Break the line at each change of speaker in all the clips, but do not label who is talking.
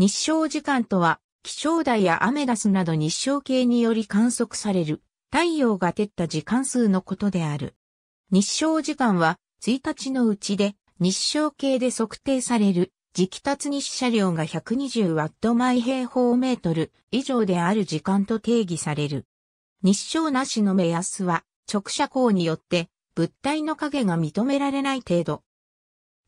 日照時間とは、気象台やアメダスなど日照系により観測される太陽が照った時間数のことである。日照時間は1日のうちで日照系で測定される直達日射量が1 2 0ト毎平方メートル以上である時間と定義される。日照なしの目安は直射光によって物体の影が認められない程度。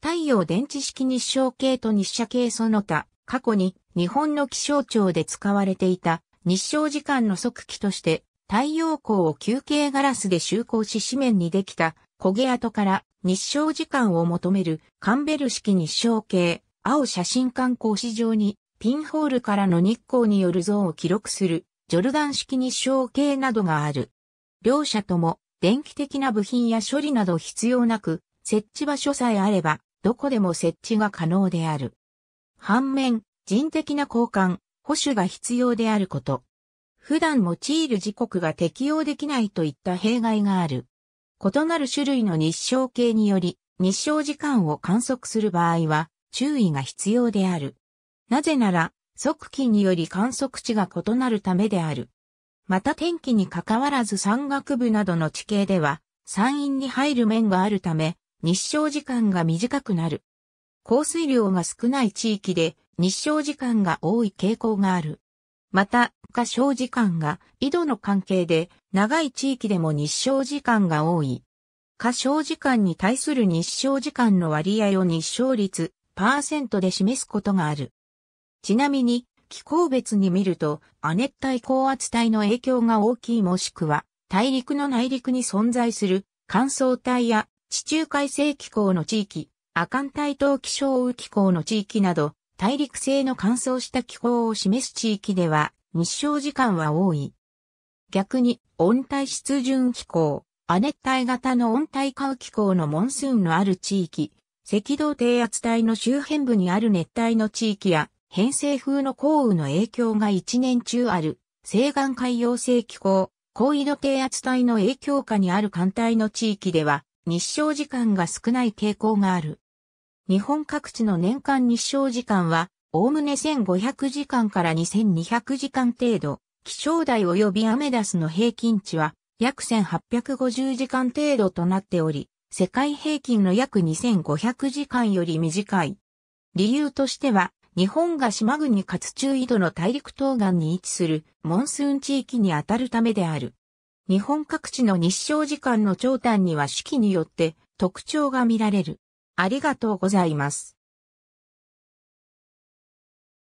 太陽電池式日照系と日射系その他過去に日本の気象庁で使われていた日照時間の測器として太陽光を球形ガラスで就航し紙面にできた焦げ跡から日照時間を求めるカンベル式日照計青写真観光市場にピンホールからの日光による像を記録するジョルダン式日照計などがある。両者とも電気的な部品や処理など必要なく設置場所さえあればどこでも設置が可能である。反面、人的な交換、保守が必要であること。普段用いる時刻が適用できないといった弊害がある。異なる種類の日照計により、日照時間を観測する場合は、注意が必要である。なぜなら、測期により観測値が異なるためである。また天気に関わらず山岳部などの地形では、山陰に入る面があるため、日照時間が短くなる。降水量が少ない地域で日照時間が多い傾向がある。また、過照時間が井戸の関係で長い地域でも日照時間が多い。過照時間に対する日照時間の割合を日照率、パーセントで示すことがある。ちなみに、気候別に見ると、亜熱帯高圧帯の影響が大きいもしくは、大陸の内陸に存在する乾燥帯や地中海性気候の地域、亜寒帯等気象雨気候の地域など、大陸性の乾燥した気候を示す地域では、日照時間は多い。逆に、温帯湿潤気候、亜熱帯型の温帯化雨気候のモンスーンのある地域、赤道低圧帯の周辺部にある熱帯の地域や、偏西風の降雨の影響が一年中ある、西岸海洋性気候、高緯度低圧帯の影響下にある寒帯の地域では、日照時間が少ない傾向がある。日本各地の年間日照時間は、おおむね1500時間から2200時間程度、気象台及びアメダスの平均値は約1850時間程度となっており、世界平均の約2500時間より短い。理由としては、日本が島国かつ中緯度の大陸東岸に位置するモンスーン地域にあたるためである。日本各地の日照時間の長短には四季によって特徴が見られる。ありがとうございます。